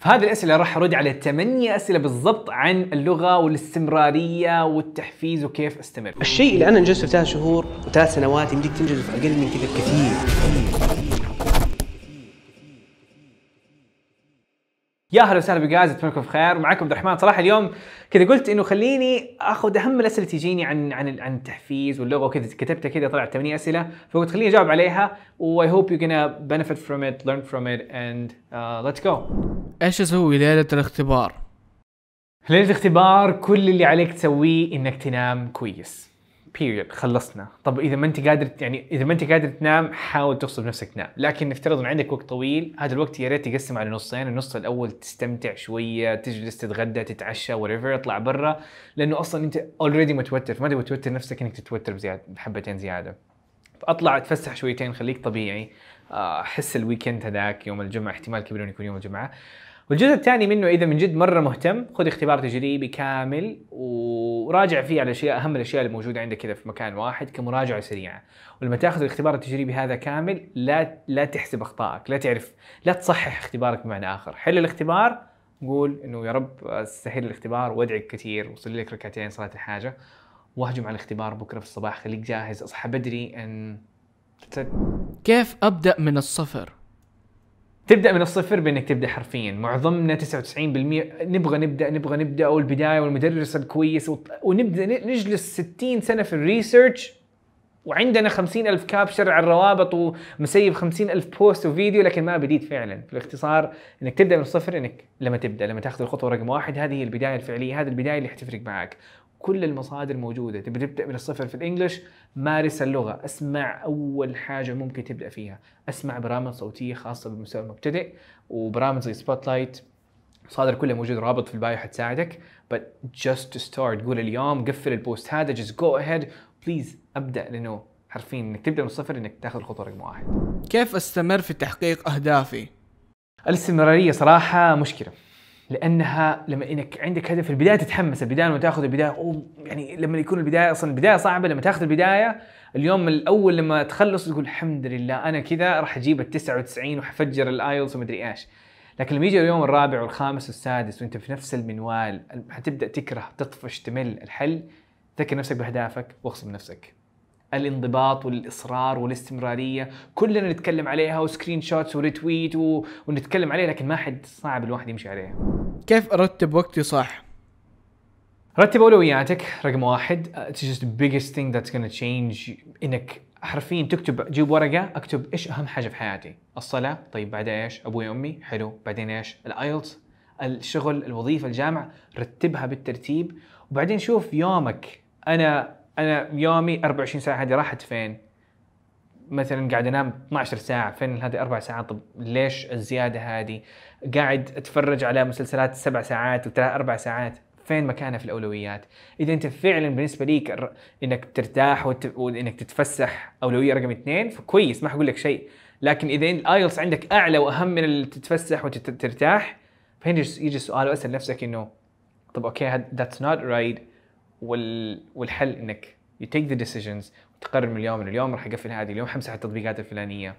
في هذه الأسئلة راح أرد على ثمانية أسئلة بالضبط عن اللغة والاستمرارية والتحفيز وكيف أستمر. الشيء اللي أنا انجزته في ثلاث شهور وثلاث سنوات يمديك تنجزه في أقل من كذا بكثير. يا هلا وسهلا بجاز اتمنىكم بخير معكم عبد الرحمن صراحه اليوم كذا قلت انه خليني اخذ اهم الاسئله تجيني عن عن عن التحفيز واللغه وكذا كتبتها كذا طلعت 8 اسئله فقلت خليني اجاوب عليها واي هوب يو gonna benefit from it learn from it and uh, let's go ايش اسوي ليله الاختبار ليله الاختبار كل اللي عليك تسويه انك تنام كويس بيريد خلصنا طب اذا ما انت قادر يعني اذا ما انت قادر تنام حاول تغصب نفسك تنام لكن نفترض ان عندك وقت طويل هذا الوقت يا ريت تقسم على نصين النص الاول تستمتع شويه تجلس تتغدى تتعشى وريفر اطلع برا لانه اصلا انت اوريدي متوتر فما تبغى توتر نفسك انك تتوتر بزياده بحبتين زياده فاطلع اتفسح شويتين خليك طبيعي احس آه، الويكند هذاك يوم الجمعه احتمال كبير انه يكون يوم الجمعه والجزء الثاني منه اذا من جد مره مهتم خذ اختبار تجريبي كامل وراجع فيه على الاشياء اهم الاشياء اللي موجوده عندك كذا في مكان واحد كمراجعه سريعه ولما تاخذ الاختبار التجريبي هذا كامل لا لا تحسب اخطائك لا تعرف لا تصحح اختبارك بمعنى اخر حل الاختبار قول انه يا رب استحيل الاختبار وادعك كثير وصلي لك ركعتين صلاه الحاجه واهجم على الاختبار بكره في الصباح خليك جاهز اصحى بدري ان كيف ابدا من الصفر تبدا من الصفر بانك تبدا حرفيا معظمنا 99% نبغى نبدا نبغى نبدا او البدايه والمدرس الكويس ونبدا نجلس 60 سنه في الريسيرش وعندنا 50 ألف كابشر على الروابط ومسيب 50 ألف بوست وفيديو لكن ما بديت فعلا في الاختصار انك تبدا من الصفر انك لما تبدا لما تاخذ الخطوه رقم واحد هذه هي البدايه الفعليه هذه البدايه اللي حتفرق معك كل المصادر موجوده تبي تبدا من الصفر في الانجليش مارس اللغه اسمع اول حاجه ممكن تبدا فيها اسمع برامج صوتيه خاصه بالمستوى المبتدئ وبرامج زي سبوتلايت مصادر كلها موجودة رابط في البايو حتساعدك but just to start قول اليوم قفل البوست هذا just go ahead please ابدا لانه حرفيا انك تبدا من الصفر انك تاخذ خطوه رقم واحد كيف استمر في تحقيق اهدافي الاستمراريه صراحه مشكله لانها لما انك عندك هدف في البدايه تتحمس البدايه لما تاخذ البدايه أو يعني لما يكون البدايه اصلا البدايه صعبه لما تاخذ البدايه اليوم الاول لما تخلص تقول الحمد لله انا كذا راح اجيب ال 99 وحفجر الايلتس ومدري ايش لكن لما يجي اليوم الرابع والخامس والسادس وانت في نفس المنوال حتبدا تكره تطفش تمل الحل ذكر نفسك باهدافك واغصب نفسك الانضباط والاصرار والاستمراريه كلنا نتكلم عليها وسكرين شوتس وريتويت و... ونتكلم عليها لكن ما حد صعب الواحد يمشي عليها كيف ارتب وقتي صح رتب اولوياتك رقم واحد uh, it's just the biggest thing that's gonna change انك حرفيا تكتب جيب ورقه اكتب ايش اهم حاجه في حياتي الصلاه طيب بعدها ايش ابوي وامي حلو بعدين ايش الايلتس الشغل الوظيفه الجامعه رتبها بالترتيب وبعدين شوف يومك انا انا يومي 24 ساعه هذه راحت فين؟ مثلا قاعد انام 12 ساعه فين هذه اربع ساعات طب ليش الزياده هذه؟ قاعد اتفرج على مسلسلات سبع ساعات وثلاث اربع ساعات فين مكانها في الاولويات؟ اذا انت فعلا بالنسبه ليك انك ترتاح وت... وانك تتفسح اولويه رقم اثنين فكويس ما حقول لك شيء، لكن اذا الايلتس عندك اعلى واهم من تتفسح وترتاح فهنا يجي السؤال واسال نفسك انه طب اوكي ذاتس نوت رايت وال... والحل انك يو تيك ذا ديسيجنز وتقرر من اليوم من اليوم راح اقفل هذه اليوم حمسح التطبيقات الفلانيه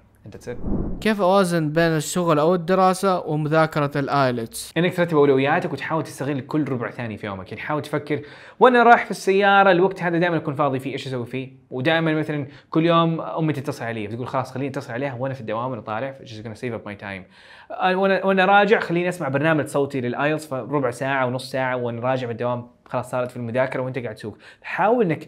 كيف اوازن بين الشغل او الدراسه ومذاكره الايلتس؟ انك ترتب اولوياتك وتحاول تستغل كل ربع ثاني في يومك، يعني حاول تفكر وانا رايح في السياره الوقت هذا دائما اكون فاضي فيه ايش اسوي فيه؟ ودائما مثلا كل يوم امي تتصل علي فتقول خلاص خليني اتصل عليها وانا في الدوام وانا طالع just gonna save up my time. وانا وانا راجع خليني اسمع برنامج صوتي للايلتس فربع ساعه ونص ساعه وانا راجع من الدوام خلاص صارت في المذاكره وانت قاعد تسوق، حاول انك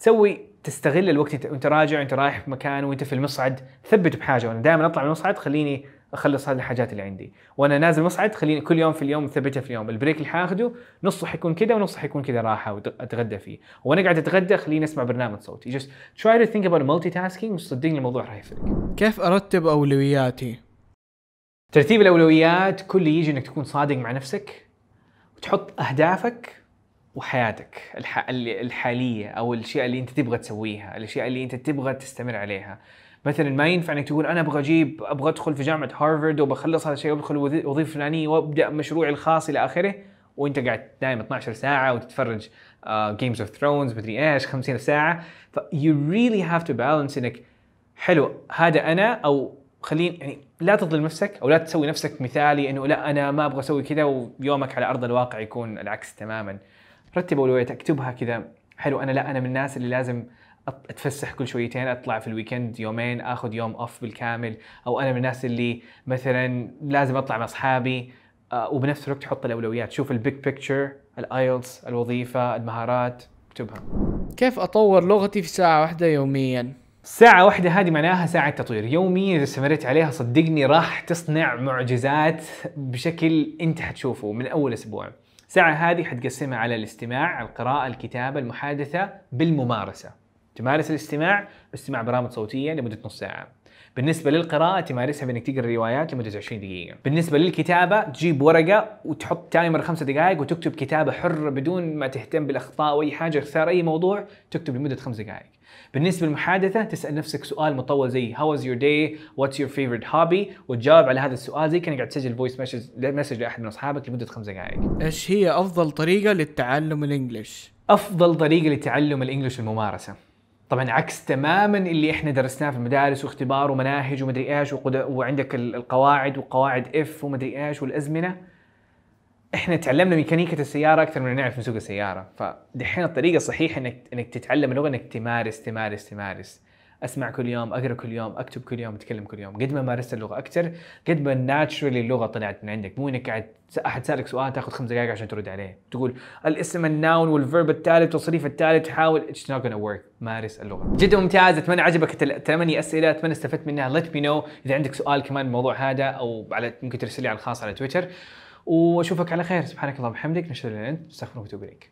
تسوي تستغل الوقت وانت راجع وانت رايح في مكان وانت في المصعد ثبت بحاجه وانا دائما اطلع من المصعد خليني اخلص هذه الحاجات اللي عندي وانا نازل مصعد خليني كل يوم في اليوم مثبتها في اليوم البريك اللي حاخده نصه حيكون كذا ونصه حيكون كذا راحه واتغدى فيه وانا قاعد اتغدى خليني اسمع برنامج صوتي just try to think about multi تاسكينج صدقني الموضوع راح يفرق كيف ارتب اولوياتي ترتيب الاولويات كله يجي انك تكون صادق مع نفسك وتحط اهدافك وحياتك الحاليه او الاشياء اللي انت تبغى تسويها، الاشياء اللي انت تبغى تستمر عليها. مثلا ما ينفع انك تقول انا ابغى اجيب ابغى ادخل في جامعه هارفرد وبخلص هذا الشيء وبدخل وظيفه فلانيه وابدا مشروعي الخاص الى اخره وانت قاعد دائما 12 ساعه وتتفرج جيمز اوف ثرونز مدري ايش 50 ساعه ف يو ريلي هاف تو بالانس انك حلو هذا انا او خليني يعني لا تظلم نفسك او لا تسوي نفسك مثالي انه لا انا ما ابغى اسوي كذا ويومك على ارض الواقع يكون العكس تماما رتب اولوياتك اكتبها كذا حلو انا لا انا من الناس اللي لازم اتفسح كل شويتين اطلع في الويكند يومين اخذ يوم اوف بالكامل او انا من الناس اللي مثلا لازم اطلع مع اصحابي آه، وبنفس الوقت تحط الاولويات شوف البيج بيكتشر الايلتس الوظيفه المهارات اكتبها كيف اطور لغتي في ساعه واحده يوميا ساعة واحدة هذه معناها ساعة تطوير يوميا إذا استمريت عليها صدقني راح تصنع معجزات بشكل أنت حتشوفه من أول أسبوع. الساعة هذه حتقسمها على الاستماع، القراءة، الكتابة، المحادثة بالممارسة. تمارس الاستماع باستماع برامج صوتية لمدة نص ساعة. بالنسبه للقراءه تمارسها بانك تقرا روايات لمده 20 دقيقه بالنسبه للكتابه تجيب ورقه وتحط تايمر خمسة دقائق وتكتب كتابه حره بدون ما تهتم بالاخطاء واي حاجه اختار اي موضوع تكتب لمده خمس دقائق بالنسبه للمحادثه تسال نفسك سؤال مطول زي هاو از يور داي واتس يور favorite هوبي وتجاوب على هذا السؤال زي كانك قاعد تسجل فويس مسج لاحد من اصحابك لمده خمس دقائق ايش هي افضل طريقه للتعلم الانجليش افضل طريقه لتعلم الانجليش الممارسه طبعا عكس تماما اللي احنا درسناه في المدارس واختبار ومناهج ومدري ايش وعندك القواعد وقواعد اف ومدري ايش والازمنه احنا تعلمنا ميكانيكا السيارة أكثر من نعرف نسوق السيارة، فدحين الطريقة الصحيحة إنك إنك تتعلم اللغة إنك تمارس تمارس تمارس. اسمع كل يوم اقرا كل يوم اكتب كل يوم اتكلم كل يوم قد ما مارست اللغه اكثر قد ما ناتشرالي اللغه طلعت من عندك مو انك قاعد احد سالك سؤال تاخذ خمس دقائق عشان ترد عليه تقول الاسم الناون والفيرب الثالث والصريف الثالث حاول اتس نوت gonna ورك مارس اللغه جدا ممتاز اتمنى عجبك الثمانية اسئله اتمنى استفدت منها ليت مي نو اذا عندك سؤال كمان الموضوع هذا او على ممكن ترسل لي على الخاص على تويتر واشوفك على خير سبحانك اللهم وبحمدك نشهد ان انت استغفرك ونتوب اليك